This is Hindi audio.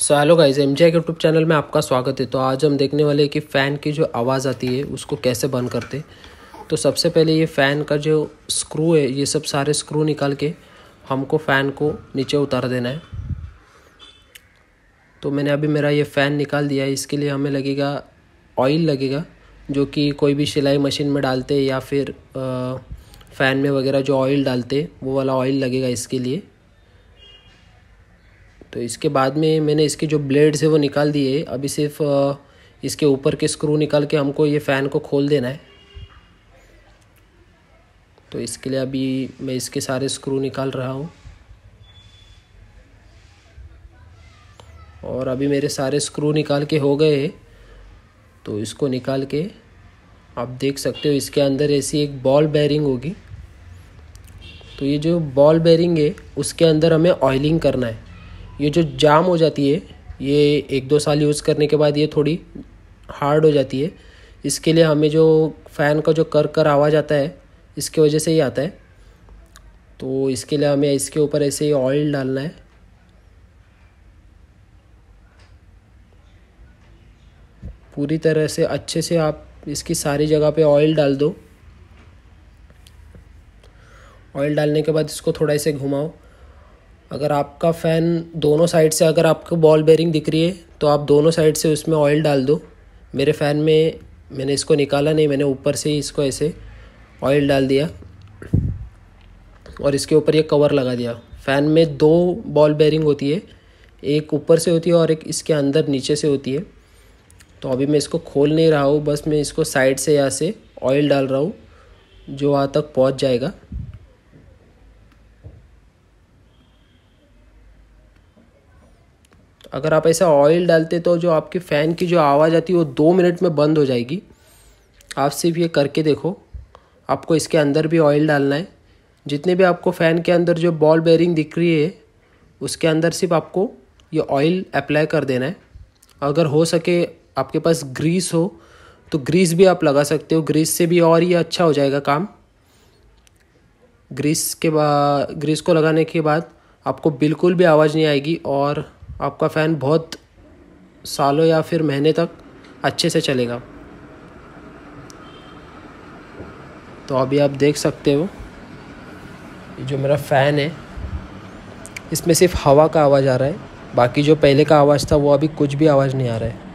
सो hello guys M G YouTube channel में आपका स्वागत है तो आज हम देखने वाले हैं कि फ़ैन की जो आवाज़ आती है उसको कैसे बंद करते तो सबसे पहले ये फ़ैन का जो स्क्रू है ये सब सारे स्क्रू निकाल के हमको फ़ैन को नीचे उतार देना है तो मैंने अभी मेरा ये फ़ैन निकाल दिया है इसके लिए हमें लगेगा ऑयल लगेगा जो कि कोई भी सिलाई मशीन में डालते या फिर फ़ैन में वगैरह जो ऑयल डालते वो वाला ऑयल लगेगा इसके लिए तो इसके बाद में मैंने इसके जो ब्लेड्स है वो निकाल दिए अभी सिर्फ इसके ऊपर के स्क्रू निकाल के हमको ये फ़ैन को खोल देना है तो इसके लिए अभी मैं इसके सारे स्क्रू निकाल रहा हूँ और अभी मेरे सारे स्क्रू निकाल के हो गए तो इसको निकाल के आप देख सकते हो इसके अंदर ऐसी एक बॉल बैरिंग होगी तो ये जो बॉल बैरिंग है उसके अंदर हमें ऑयलिंग करना है ये जो जाम हो जाती है ये एक दो साल यूज़ करने के बाद ये थोड़ी हार्ड हो जाती है इसके लिए हमें जो फ़ैन का जो कर कर आवाज़ आता है इसके वजह से ही आता है तो इसके लिए हमें इसके ऊपर ऐसे ही ऑयल डालना है पूरी तरह से अच्छे से आप इसकी सारी जगह पे ऑयल डाल दो ऑयल डालने के बाद इसको थोड़ा ऐसे घुमाओ अगर आपका फ़ैन दोनों साइड से अगर आपको बॉल बेरिंग दिख रही है तो आप दोनों साइड से उसमें ऑयल डाल दो मेरे फ़ैन में मैंने इसको निकाला नहीं मैंने ऊपर से ही इसको ऐसे ऑयल डाल दिया और इसके ऊपर ये कवर लगा दिया फ़ैन में दो बॉल बेरिंग होती है एक ऊपर से होती है और एक इसके अंदर नीचे से होती है तो अभी मैं इसको खोल नहीं रहा हूँ बस मैं इसको साइड से यहाँ से ऑयल डाल रहा हूँ जो वहाँ तक पहुँच जाएगा अगर आप ऐसा ऑयल डालते तो जो आपके फ़ैन की जो आवाज़ आती है वो दो मिनट में बंद हो जाएगी आप सिर्फ ये करके देखो आपको इसके अंदर भी ऑयल डालना है जितने भी आपको फ़ैन के अंदर जो बॉल बेयरिंग दिख रही है उसके अंदर सिर्फ आपको ये ऑयल अप्लाई कर देना है अगर हो सके आपके पास ग्रीस हो तो ग्रीस भी आप लगा सकते हो ग्रीस से भी और ये अच्छा हो जाएगा काम ग्रीस के बाद ग्रीस को लगाने के बाद आपको बिल्कुल भी आवाज़ नहीं आएगी और आपका फ़ैन बहुत सालों या फिर महीने तक अच्छे से चलेगा तो अभी आप देख सकते हो जो मेरा फ़ैन है इसमें सिर्फ हवा का आवाज़ आ रहा है बाकी जो पहले का आवाज़ था वो अभी कुछ भी आवाज़ नहीं आ रहा है